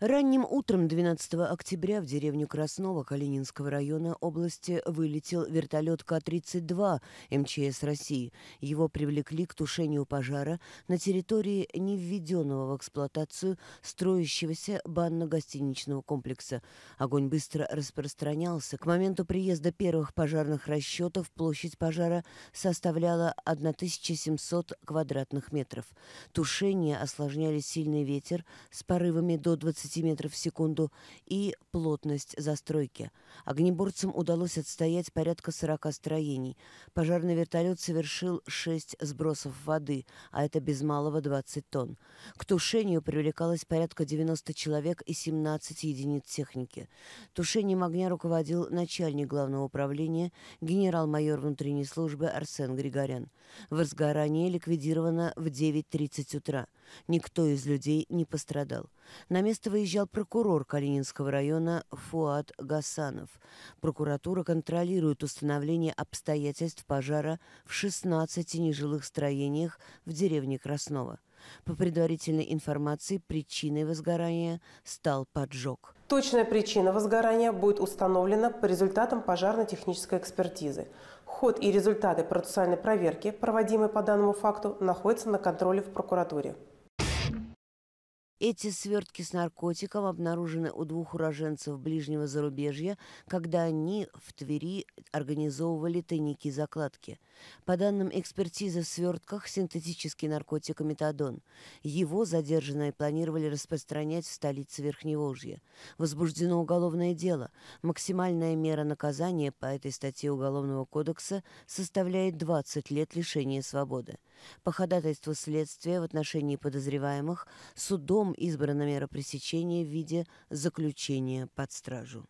Ранним утром 12 октября в деревню Краснова Калининского района области вылетел вертолет К-32 МЧС России. Его привлекли к тушению пожара на территории невведенного в эксплуатацию строящегося банно-гостиничного комплекса. Огонь быстро распространялся. К моменту приезда первых пожарных расчетов площадь пожара составляла 1700 квадратных метров. Тушение осложняли сильный ветер с порывами до 20 20 метров в секунду и плотность застройки. Огнеборцам удалось отстоять порядка 40 строений. Пожарный вертолет совершил 6 сбросов воды, а это без малого 20 тонн. К тушению привлекалось порядка 90 человек и 17 единиц техники. Тушением огня руководил начальник главного управления, генерал-майор внутренней службы Арсен Григорян. Возгорание ликвидировано в 9.30 утра. Никто из людей не пострадал. На место выезжал прокурор Калининского района Фуат Гасанов. Прокуратура контролирует установление обстоятельств пожара в 16 нежилых строениях в деревне Краснова. По предварительной информации, причиной возгорания стал поджог. Точная причина возгорания будет установлена по результатам пожарно-технической экспертизы. Ход и результаты процессуальной проверки, проводимой по данному факту, находятся на контроле в прокуратуре. Эти свертки с наркотиком обнаружены у двух уроженцев ближнего зарубежья, когда они в Твери организовывали тайники-закладки. По данным экспертизы в свертках синтетический наркотик метадон. Его задержанные планировали распространять в столице Верхневолжья. Возбуждено уголовное дело. Максимальная мера наказания по этой статье Уголовного кодекса составляет 20 лет лишения свободы. По ходатайству следствия в отношении подозреваемых судом избрано мера пресечения в виде заключения под стражу.